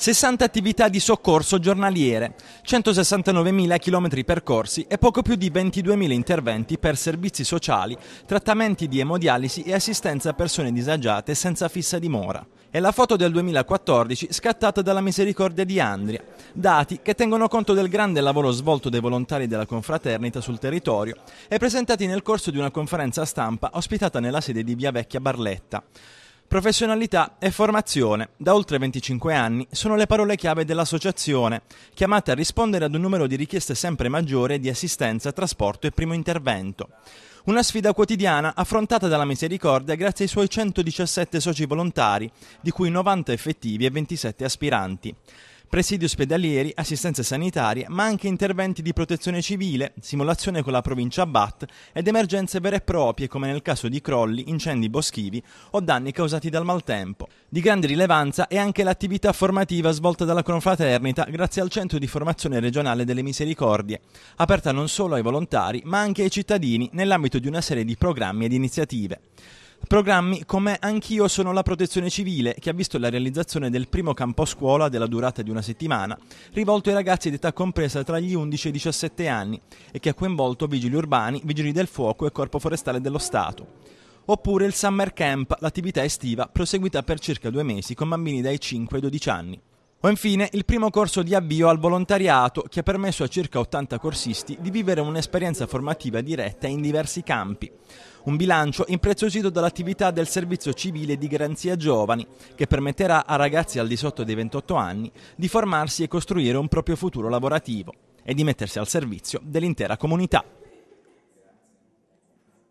60 attività di soccorso giornaliere, 169.000 km percorsi e poco più di 22.000 interventi per servizi sociali, trattamenti di emodialisi e assistenza a persone disagiate senza fissa dimora. È la foto del 2014 scattata dalla Misericordia di Andria, dati che tengono conto del grande lavoro svolto dai volontari della confraternita sul territorio e presentati nel corso di una conferenza stampa ospitata nella sede di Via Vecchia Barletta. Professionalità e formazione, da oltre 25 anni, sono le parole chiave dell'associazione, chiamate a rispondere ad un numero di richieste sempre maggiore di assistenza, trasporto e primo intervento. Una sfida quotidiana affrontata dalla Misericordia grazie ai suoi 117 soci volontari, di cui 90 effettivi e 27 aspiranti presidi ospedalieri, assistenze sanitarie, ma anche interventi di protezione civile, simulazione con la provincia BAT ed emergenze vere e proprie come nel caso di crolli, incendi boschivi o danni causati dal maltempo. Di grande rilevanza è anche l'attività formativa svolta dalla Confraternita grazie al Centro di Formazione Regionale delle Misericordie, aperta non solo ai volontari ma anche ai cittadini nell'ambito di una serie di programmi ed iniziative. Programmi come Anch'io sono la protezione civile, che ha visto la realizzazione del primo campo scuola della durata di una settimana, rivolto ai ragazzi di età compresa tra gli 11 e i 17 anni e che ha coinvolto vigili urbani, vigili del fuoco e corpo forestale dello Stato oppure il Summer Camp, l'attività estiva proseguita per circa due mesi con bambini dai 5 ai 12 anni. O infine il primo corso di avvio al volontariato che ha permesso a circa 80 corsisti di vivere un'esperienza formativa diretta in diversi campi. Un bilancio impreziosito dall'attività del Servizio Civile di Garanzia Giovani, che permetterà a ragazzi al di sotto dei 28 anni di formarsi e costruire un proprio futuro lavorativo e di mettersi al servizio dell'intera comunità.